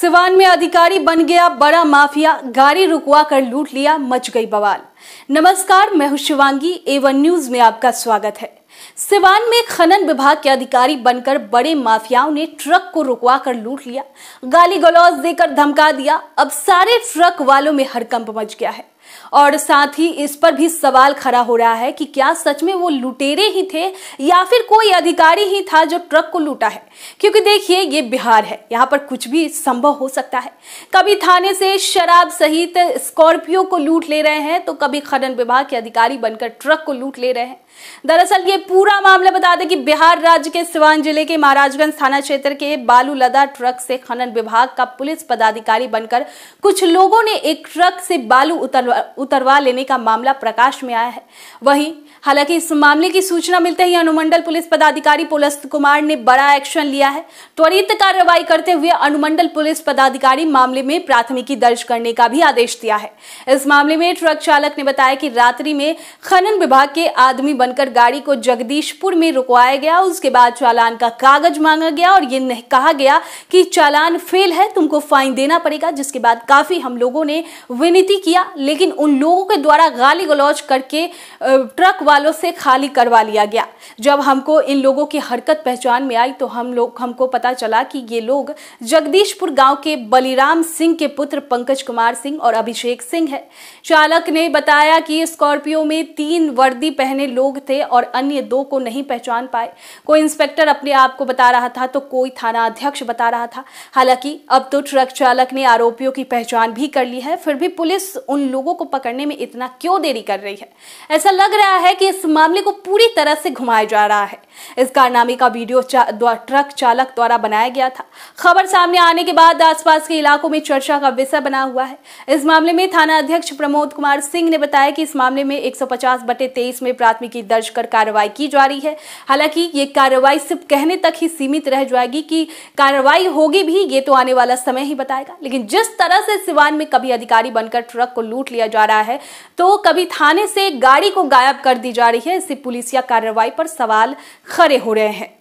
सिवान में अधिकारी बन गया बड़ा माफिया गाड़ी रुकवा कर लूट लिया मच गई बवाल नमस्कार मैं हूं शिवांगी एवन न्यूज में आपका स्वागत है सिवान में खनन विभाग के अधिकारी बनकर बड़े माफियाओं ने ट्रक को रुकवा कर लूट लिया गाली गलौज देकर धमका दिया अब सारे ट्रक वालों में हड़कंप मच गया है और साथ ही इस पर भी सवाल खड़ा हो रहा है कि क्या सच में वो लुटेरे ही थे या फिर कोई अधिकारी ही था जो ट्रक को लूटा है क्योंकि देखिए ये बिहार है यहाँ पर कुछ भी संभव हो सकता है कभी थाने से शराब सहित स्कॉर्पियो को लूट ले रहे हैं तो कभी खनन विभाग के अधिकारी बनकर ट्रक को लूट ले रहे हैं दरअसल ये पूरा मामला बता दें कि बिहार राज्य के सिवान जिले के महाराजगंज थाना क्षेत्र के बालू लदा ट्रक से खनन विभाग का पुलिस पदाधिकारी बनकर कुछ लोगों ने एक ट्रक से बालू उतरवा उतरवा लेने का मामला प्रकाश में आया है वहीं हालांकि इस मामले की सूचना मिलते ही अनुमंडल पुलिस पदाधिकारी पुलस्त कुमार ने बड़ा एक्शन लिया है त्वरित कार्रवाई करते हुए अनुमंडल पुलिस पदाधिकारी मामले में प्राथमिकी दर्ज करने का भी आदेश दिया है इस मामले में ट्रक चालक ने बताया कि रात्रि में खनन विभाग के आदमी बनकर गाड़ी को जगदीशपुर में रुकवाया गया उसके बाद चालान का कागज मांगा गया और ये कहा गया कि चालान फेल है तुमको फाइन देना पड़ेगा जिसके बाद काफी हम लोगों ने विनती किया लेकिन उन लोगों के द्वारा गाली गलौज करके ट्रक वालों से खाली करवा लिया गया जब हमको इन लोगों की हरकत पहचान में आई तो हम लोग हमको पता चला कि ये लोग जगदीशपुर गांव के बलिराम सिंह के पुत्र पंकज कुमार सिंह और अभिषेक सिंह है चालक ने बताया कि स्कॉर्पियो में तीन वर्दी पहने लोग थे और अन्य ये दो को नहीं पहचान पाए कोई इंस्पेक्टर अपने आप को बता रहा था तो कोई थाना अध्यक्ष बता रहा था हालांकि अब तो ट्रक चालक ने आरोपियों की पहचान भी कर ली है फिर भी पुलिस उन लोगों को पकड़ने में इतना क्यों देरी कर रही है ऐसा लग रहा है कि इस मामले को पूरी तरह से घुमाया जा रहा है इस कारनामे का वीडियो चा, ट्रक चालक द्वारा बनाया गया था खबर सामने आने के बाद आसपास के इलाकों में चर्चा का विषय बना हुआ है इस मामले में थाना अध्यक्ष प्रमोद कुमार सिंह ने बताया कि इस मामले में एक बटे तेईस में प्राथमिकी दर्ज कर कार्रवाई की जा रही है हालांकि ये कार्रवाई सिर्फ कहने तक ही सीमित रह जाएगी कि कार्रवाई होगी भी ये तो आने वाला समय ही बताएगा लेकिन जिस तरह से सिवान में कभी अधिकारी बनकर ट्रक को लूट लिया जा रहा है तो कभी थाने से गाड़ी को गायब कर दी जा रही है इससे पुलिसिया कार्रवाई पर सवाल खड़े हो रहे हैं